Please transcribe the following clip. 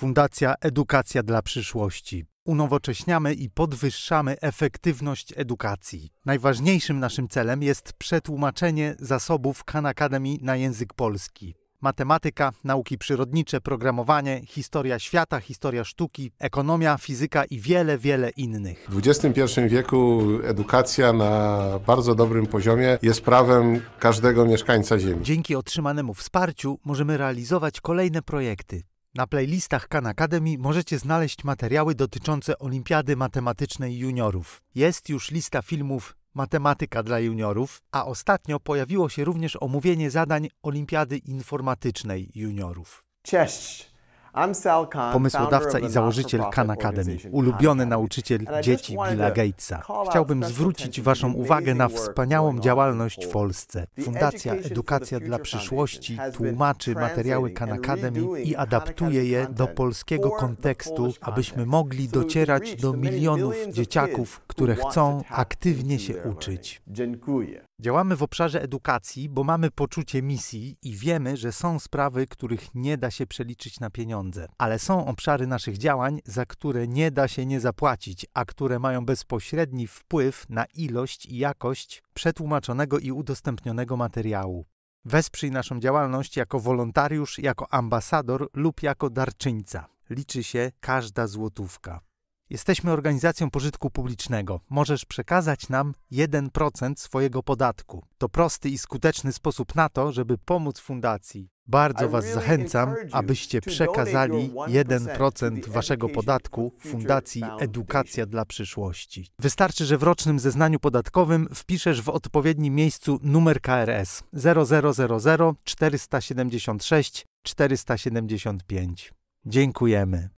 Fundacja Edukacja dla Przyszłości. Unowocześniamy i podwyższamy efektywność edukacji. Najważniejszym naszym celem jest przetłumaczenie zasobów Khan Academy na język polski. Matematyka, nauki przyrodnicze, programowanie, historia świata, historia sztuki, ekonomia, fizyka i wiele, wiele innych. W XXI wieku edukacja na bardzo dobrym poziomie jest prawem każdego mieszkańca Ziemi. Dzięki otrzymanemu wsparciu możemy realizować kolejne projekty. Na playlistach Khan Academy możecie znaleźć materiały dotyczące Olimpiady Matematycznej Juniorów. Jest już lista filmów Matematyka dla juniorów, a ostatnio pojawiło się również omówienie zadań Olimpiady Informatycznej Juniorów. Cześć! pomysłodawca i założyciel Khan Academy, ulubiony nauczyciel dzieci Billa Gatesa. Chciałbym zwrócić Waszą uwagę na wspaniałą działalność w Polsce. Fundacja Edukacja dla Przyszłości tłumaczy materiały Khan Academy i adaptuje je do polskiego kontekstu, abyśmy mogli docierać do milionów dzieciaków, które chcą aktywnie się uczyć. Dziękuję. Działamy w obszarze edukacji, bo mamy poczucie misji i wiemy, że są sprawy, których nie da się przeliczyć na pieniądze, ale są obszary naszych działań, za które nie da się nie zapłacić, a które mają bezpośredni wpływ na ilość i jakość przetłumaczonego i udostępnionego materiału. Wesprzyj naszą działalność jako wolontariusz, jako ambasador lub jako darczyńca. Liczy się każda złotówka. Jesteśmy organizacją pożytku publicznego. Możesz przekazać nam 1% swojego podatku. To prosty i skuteczny sposób na to, żeby pomóc fundacji. Bardzo Was zachęcam, abyście przekazali 1% Waszego podatku Fundacji Edukacja dla Przyszłości. Wystarczy, że w rocznym zeznaniu podatkowym wpiszesz w odpowiednim miejscu numer KRS 0000 476 475. Dziękujemy.